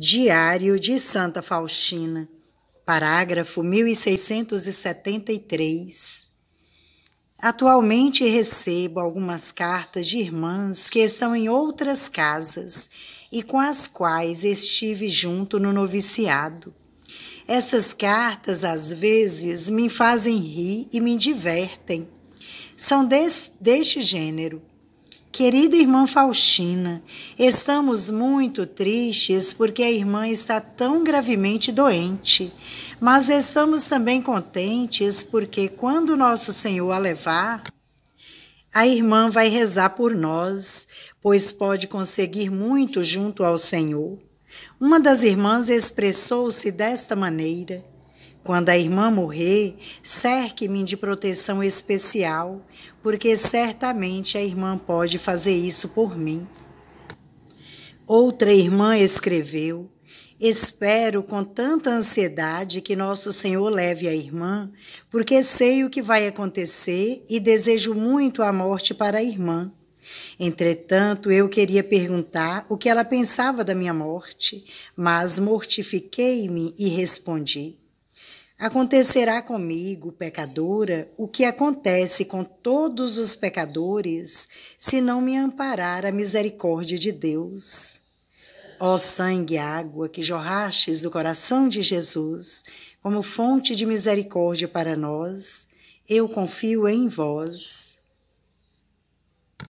Diário de Santa Faustina, parágrafo 1673. Atualmente recebo algumas cartas de irmãs que estão em outras casas e com as quais estive junto no noviciado. Essas cartas às vezes me fazem rir e me divertem. São des deste gênero. Querida irmã Faustina, estamos muito tristes porque a irmã está tão gravemente doente, mas estamos também contentes porque quando nosso Senhor a levar, a irmã vai rezar por nós, pois pode conseguir muito junto ao Senhor. Uma das irmãs expressou-se desta maneira: quando a irmã morrer, cerque-me de proteção especial, porque certamente a irmã pode fazer isso por mim. Outra irmã escreveu: Espero com tanta ansiedade que Nosso Senhor leve a irmã, porque sei o que vai acontecer e desejo muito a morte para a irmã. Entretanto, eu queria perguntar o que ela pensava da minha morte, mas mortifiquei-me e respondi. Acontecerá comigo, pecadora, o que acontece com todos os pecadores, se não me amparar a misericórdia de Deus. Ó sangue e água que jorrastes do coração de Jesus, como fonte de misericórdia para nós, eu confio em vós.